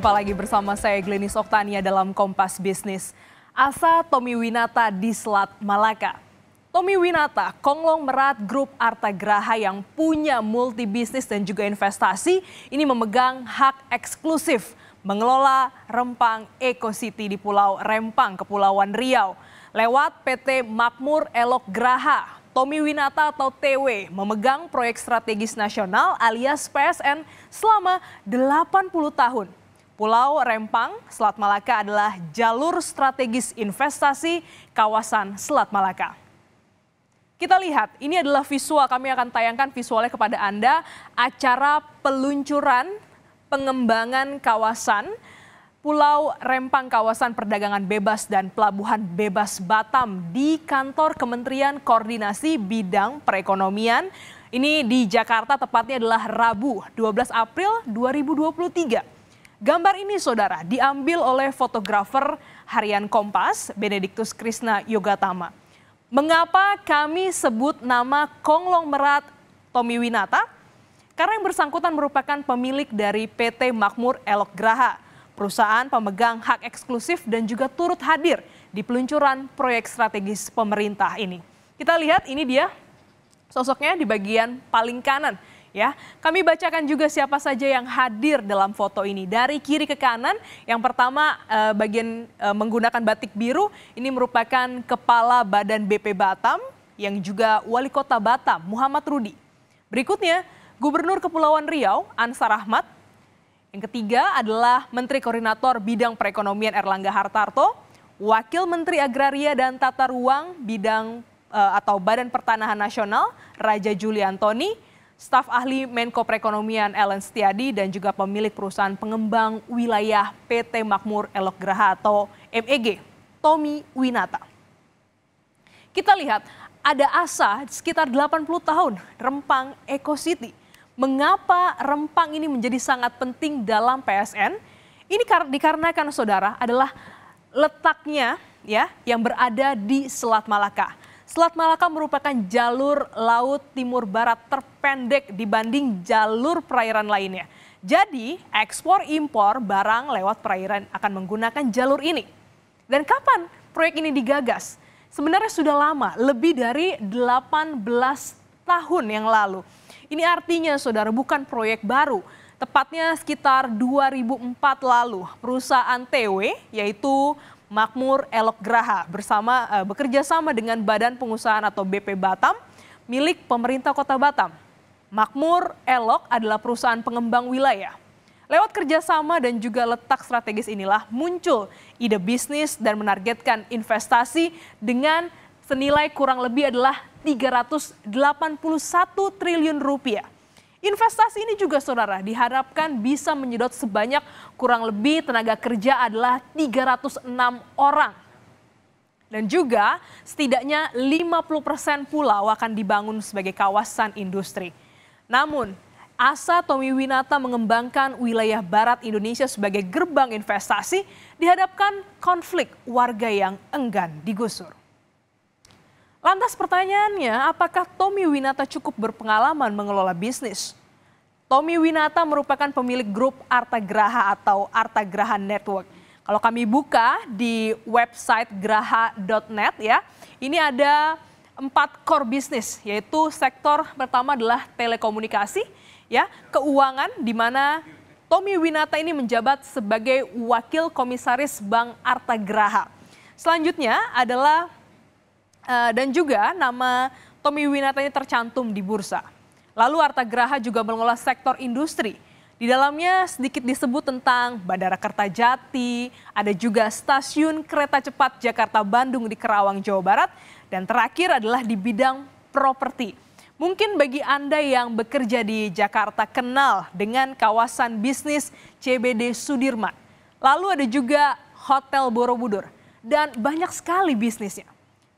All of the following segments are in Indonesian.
Jumpa lagi bersama saya Glenis Oktania dalam Kompas Bisnis. Asa Tommy Winata di Selat Malaka. Tommy Winata, konglomerat grup Arta Graha yang punya multi bisnis dan juga investasi, ini memegang hak eksklusif mengelola Rempang Eco City di Pulau Rempang, Kepulauan Riau. Lewat PT Makmur Elok Graha, Tommy Winata atau TW memegang proyek strategis nasional alias PSN selama 80 tahun Pulau Rempang, Selat Malaka adalah jalur strategis investasi kawasan Selat Malaka. Kita lihat, ini adalah visual, kami akan tayangkan visualnya kepada Anda, acara peluncuran pengembangan kawasan Pulau Rempang kawasan perdagangan bebas dan pelabuhan bebas Batam di kantor Kementerian Koordinasi Bidang Perekonomian. Ini di Jakarta tepatnya adalah Rabu 12 April 2023. Gambar ini saudara diambil oleh fotografer harian Kompas, Benediktus Krishna Yogatama. Mengapa kami sebut nama konglomerat Tommy Winata? Karena yang bersangkutan merupakan pemilik dari PT Makmur Elok Graha, perusahaan pemegang hak eksklusif dan juga turut hadir di peluncuran proyek strategis pemerintah ini. Kita lihat ini dia sosoknya di bagian paling kanan ya. Kami bacakan juga siapa saja yang hadir dalam foto ini. Dari kiri ke kanan, yang pertama eh, bagian eh, menggunakan batik biru ini merupakan kepala Badan BP Batam yang juga wali kota Batam Muhammad Rudi. Berikutnya Gubernur Kepulauan Riau Ansar Ahmad. Yang ketiga adalah Menteri Koordinator Bidang Perekonomian Erlangga Hartarto, Wakil Menteri Agraria dan Tata Ruang Bidang eh, atau Badan Pertanahan Nasional Raja Juli Antoni staf ahli Menko Perekonomian Ellen Setiadi dan juga pemilik perusahaan pengembang wilayah PT Makmur Elok Graha atau MEG, Tommy Winata. Kita lihat ada asa sekitar 80 tahun Rempang Eco City. Mengapa Rempang ini menjadi sangat penting dalam PSN? Ini dikarenakan saudara adalah letaknya ya yang berada di Selat Malaka. Selat Malaka merupakan jalur laut timur barat terpendek dibanding jalur perairan lainnya. Jadi, ekspor impor barang lewat perairan akan menggunakan jalur ini. Dan kapan proyek ini digagas? Sebenarnya sudah lama, lebih dari 18 tahun yang lalu. Ini artinya Saudara bukan proyek baru. Tepatnya sekitar 2004 lalu, perusahaan TW yaitu Makmur Elok Graha bersama uh, bekerja sama dengan Badan Pengusahaan atau BP Batam milik pemerintah Kota Batam. Makmur Elok adalah perusahaan pengembang wilayah. Lewat kerjasama dan juga letak strategis inilah muncul ide bisnis dan menargetkan investasi dengan senilai kurang lebih adalah 381 triliun rupiah. Investasi ini juga saudara diharapkan bisa menyedot sebanyak kurang lebih tenaga kerja adalah 306 orang. Dan juga setidaknya 50 persen pulau akan dibangun sebagai kawasan industri. Namun, asa Tommy Winata mengembangkan wilayah barat Indonesia sebagai gerbang investasi dihadapkan konflik warga yang enggan digusur. Lantas pertanyaannya, apakah Tommy Winata cukup berpengalaman mengelola bisnis? Tommy Winata merupakan pemilik grup Arta Graha atau Arta Graha Network. Kalau kami buka di website graha.net ya, ini ada empat core bisnis, yaitu sektor pertama adalah telekomunikasi, ya keuangan di mana Tommy Winata ini menjabat sebagai wakil komisaris Bank Arta Graha. Selanjutnya adalah Eh, dan juga nama Tommy Winata ini tercantum di bursa. Lalu Arta Graha juga mengelola sektor industri. Di dalamnya sedikit disebut tentang Bandara Kertajati, ada juga stasiun kereta cepat Jakarta-Bandung di Kerawang, Jawa Barat, dan terakhir adalah di bidang properti. Mungkin bagi Anda yang bekerja di Jakarta kenal dengan kawasan bisnis CBD Sudirman. Lalu ada juga Hotel Borobudur dan banyak sekali bisnisnya.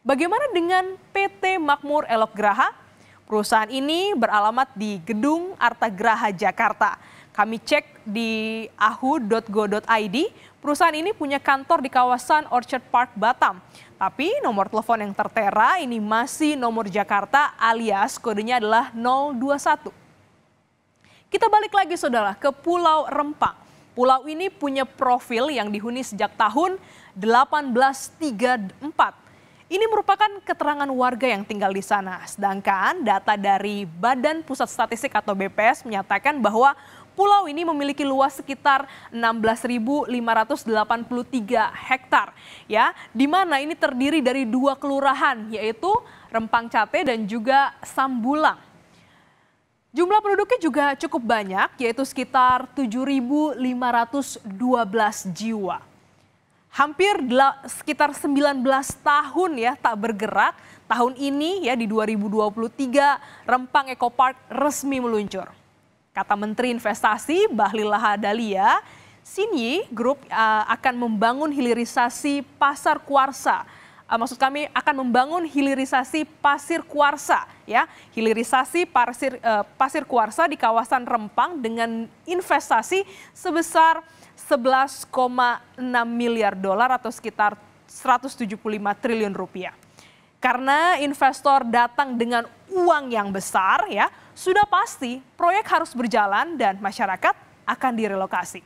Bagaimana dengan PT Makmur Elok Graha? Perusahaan ini beralamat di Gedung Arta Graha Jakarta. Kami cek di ahu.go.id, perusahaan ini punya kantor di kawasan Orchard Park Batam. Tapi nomor telepon yang tertera ini masih nomor Jakarta alias kodenya adalah 021. Kita balik lagi saudara ke Pulau Rempang. Pulau ini punya profil yang dihuni sejak tahun 1834 ini merupakan keterangan warga yang tinggal di sana. Sedangkan data dari Badan Pusat Statistik atau BPS menyatakan bahwa pulau ini memiliki luas sekitar 16.583 hektar ya di mana ini terdiri dari dua kelurahan yaitu Rempang Cate dan juga Sambulang. Jumlah penduduknya juga cukup banyak, yaitu sekitar 7.512 jiwa hampir sekitar 19 tahun ya tak bergerak. Tahun ini ya di 2023 Rempang Eco Park resmi meluncur. Kata Menteri Investasi Bahlil Lahadalia, Sinyi Group eh, akan membangun hilirisasi pasar kuarsa uh, maksud kami akan membangun hilirisasi pasir kuarsa ya hilirisasi pasir uh, pasir kuarsa di kawasan Rempang dengan investasi sebesar 11,6 miliar dolar atau sekitar 175 triliun rupiah. Karena investor datang dengan uang yang besar ya, sudah pasti proyek harus berjalan dan masyarakat akan direlokasi.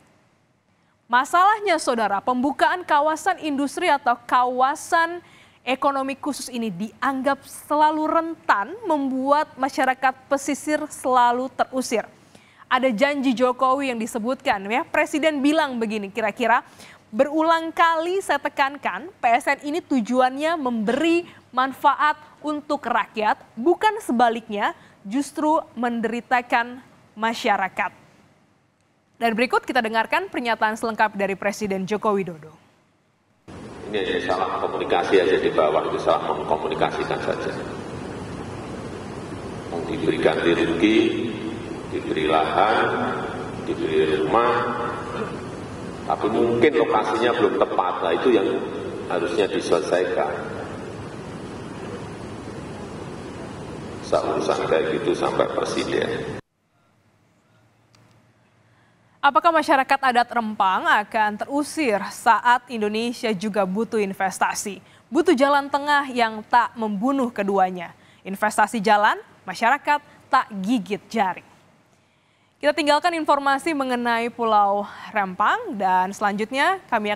Masalahnya saudara, pembukaan kawasan industri atau kawasan Ekonomi khusus ini dianggap selalu rentan membuat masyarakat pesisir selalu terusir. Ada janji Jokowi yang disebutkan ya, Presiden bilang begini kira-kira, berulang kali saya tekankan PSN ini tujuannya memberi manfaat untuk rakyat, bukan sebaliknya justru menderitakan masyarakat. Dan berikut kita dengarkan pernyataan selengkap dari Presiden Joko Widodo. Ini salah komunikasi aja di bawah itu salah mengkomunikasikan saja. Mau Diberikan rugi, diberi lahan, diberi rumah, tapi mungkin lokasinya belum tepat. Nah itu yang harusnya diselesaikan. Saya urusan kayak gitu sampai presiden. Apakah masyarakat adat Rempang akan terusir saat Indonesia juga butuh investasi? Butuh jalan tengah yang tak membunuh keduanya. Investasi jalan, masyarakat tak gigit jari. Kita tinggalkan informasi mengenai Pulau Rempang dan selanjutnya kami akan